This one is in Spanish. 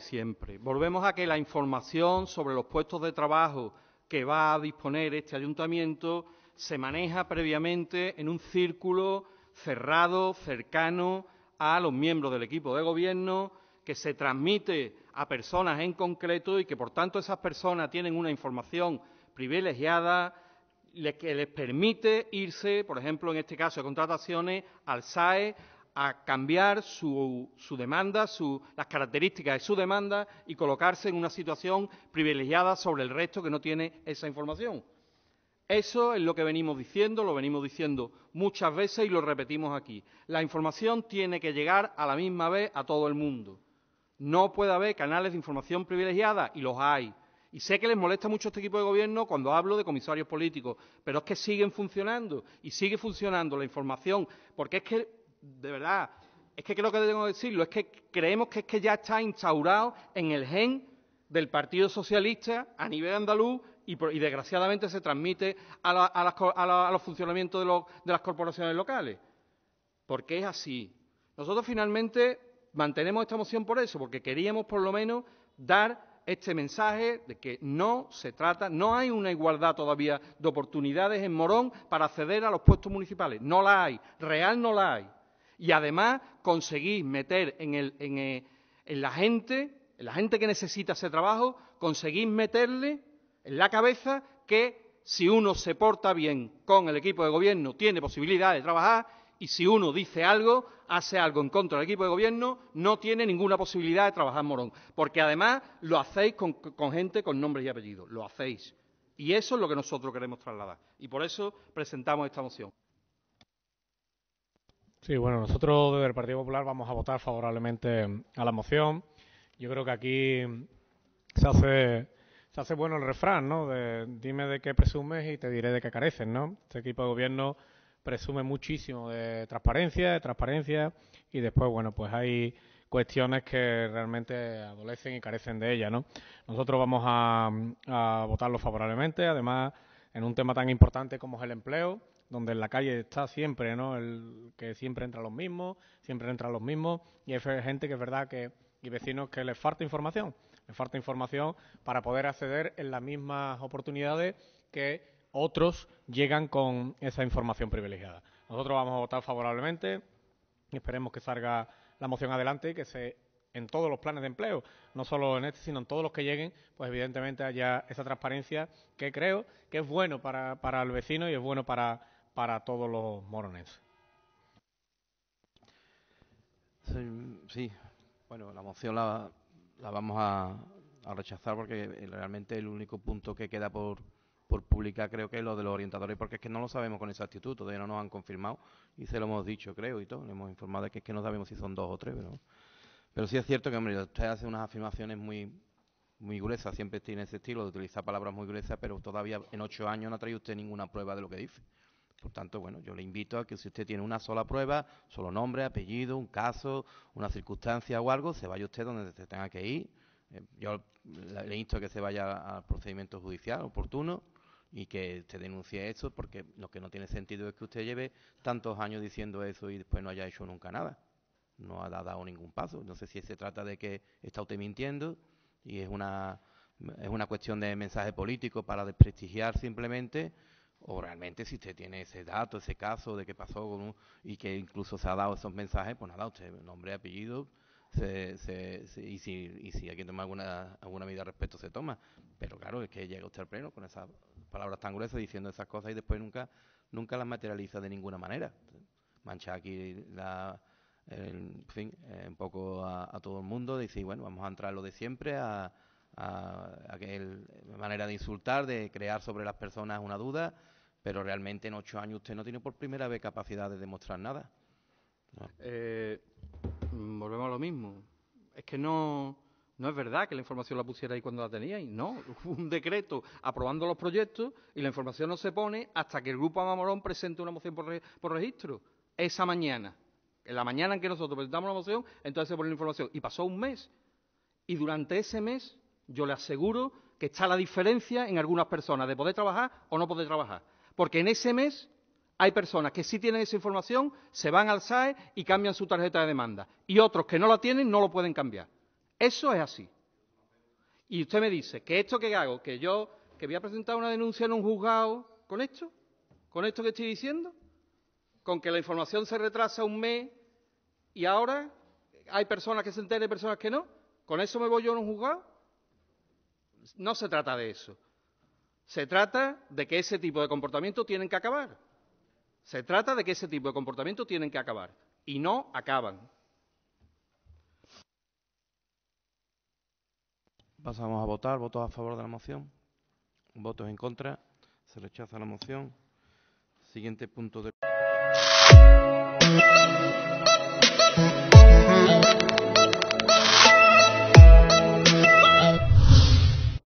siempre. Volvemos a que la información sobre los puestos de trabajo que va a disponer este ayuntamiento se maneja previamente en un círculo cerrado, cercano a los miembros del equipo de gobierno, que se transmite a personas en concreto y que, por tanto, esas personas tienen una información privilegiada que les permite irse, por ejemplo, en este caso de contrataciones, al SAE, a cambiar su, demanda, las características de su demanda y colocarse en una situación privilegiada sobre el resto que no tiene esa información. Eso es lo que venimos diciendo, lo venimos diciendo muchas veces y lo repetimos aquí. La información tiene que llegar a la misma vez a todo el mundo. No puede haber canales de información privilegiada y los hay. Y sé que les molesta mucho este equipo de gobierno cuando hablo de comisarios políticos, pero es que siguen funcionando y sigue funcionando la información, porque es que de verdad, es que creo que tengo que decirlo, es que creemos que es que ya está instaurado en el gen del Partido Socialista a nivel andaluz y, y desgraciadamente se transmite a, los funcionamientos de, de las corporaciones locales. Porque es así. Nosotros finalmente mantenemos esta moción por eso, porque queríamos por lo menos dar este mensaje de que no se trata, no hay una igualdad todavía de oportunidades en Morón para acceder a los puestos municipales. No la hay, real no la hay y además conseguís meter eh, en, la gente, en la gente que necesita ese trabajo, conseguís meterle en la cabeza que si uno se porta bien con el equipo de gobierno tiene posibilidad de trabajar y si uno dice algo, hace algo en contra del equipo de gobierno, no tiene ninguna posibilidad de trabajar en Morón. Porque además lo hacéis con, con gente con nombre y apellido, lo hacéis. Y eso es lo que nosotros queremos trasladar. Y por eso presentamos esta moción. Sí, bueno, nosotros desde el Partido Popular vamos a votar favorablemente a la moción. Yo creo que aquí se hace, se hace bueno el refrán, ¿no? De, dime de qué presumes y te diré de qué careces, ¿no? Este equipo de gobierno presume muchísimo de transparencia, de transparencia, y después, bueno, pues hay cuestiones que realmente adolecen y carecen de ella, ¿no? Nosotros vamos a votarlo favorablemente, además, en un tema tan importante como es el empleo, donde en la calle está siempre, ¿no? que siempre entran los mismos, siempre entran los mismos, y hay gente que es verdad que, y vecinos que les falta información, les falta información para poder acceder en las mismas oportunidades que otros llegan con esa información privilegiada. Nosotros vamos a votar favorablemente y esperemos que salga la moción adelante y que se en todos los planes de empleo, no solo en este, sino en todos los que lleguen, pues evidentemente haya esa transparencia que creo que es bueno para el vecino y es bueno para, para todos los morones. Sí, bueno, la moción la, vamos a, rechazar porque eh, realmente el único punto que queda por, por publicar creo que es lo de los orientadores, porque es que no lo sabemos con exactitud, todavía no nos han confirmado y se lo hemos dicho, creo, y todo, le hemos informado de que es que no sabemos si son dos o tres, pero, pero sí es cierto que, usted hace unas afirmaciones muy muy gruesas, siempre tiene ese estilo de utilizar palabras muy gruesas, pero todavía en ocho años no ha traído usted ninguna prueba de lo que dice. Por tanto, bueno, yo le invito a que si usted tiene una sola prueba, solo nombre, apellido, un caso, una circunstancia o algo, se vaya usted donde se tenga que ir. Eh, yo le insto a que se vaya al procedimiento judicial oportuno y que se denuncie eso, porque lo que no tiene sentido es que usted lleve tantos años diciendo eso y después no haya hecho nunca nada. No ha dado ningún paso. No sé si se trata de que está usted mintiendo y es una, es una cuestión de mensaje político para desprestigiar simplemente o realmente si usted tiene ese dato, ese caso de qué pasó con y que incluso se ha dado esos mensajes, pues nada, usted nombre, apellido, y, si, y si hay que tomar alguna, alguna medida al respecto, se toma. Pero claro, es que llega usted al pleno con esas palabras tan gruesas diciendo esas cosas y después nunca, nunca las materializa de ninguna manera. Mancha aquí la, eh, un poco a, todo el mundo, decir, bueno, vamos a entrar lo de siempre, a, a, manera de insultar, de crear sobre las personas una duda pero realmente en ocho años usted no tiene por primera vez capacidad de demostrar nada. Eh, volvemos a lo mismo. Es que no, es verdad que la información la pusiera ahí cuando la teníais. No, un decreto aprobando los proyectos y la información no se pone hasta que el Grupo Amamorón presente una moción por, por registro. Esa mañana. En la mañana en que nosotros presentamos la moción, entonces se pone la información. Y pasó un mes. Y durante ese mes, yo le aseguro que está la diferencia en algunas personas de poder trabajar o no poder trabajar. Porque en ese mes hay personas que sí tienen esa información, se van al SAE y cambian su tarjeta de demanda. Y otros que no la tienen no lo pueden cambiar. Eso es así. Y usted me dice que esto que hago, que yo que voy a presentar una denuncia en un juzgado, ¿con esto? ¿Con esto que estoy diciendo? ¿Con que la información se retrasa un mes y ahora hay personas que se enteren y personas que no? ¿Con eso me voy yo a un juzgado? No se trata de eso. Se trata de que ese tipo de comportamiento tienen que acabar. Se trata de que ese tipo de comportamiento tienen que acabar. Y no acaban. Pasamos a votar. ¿Votos a favor de la moción? ¿Votos en contra? Se rechaza la moción. Siguiente punto de...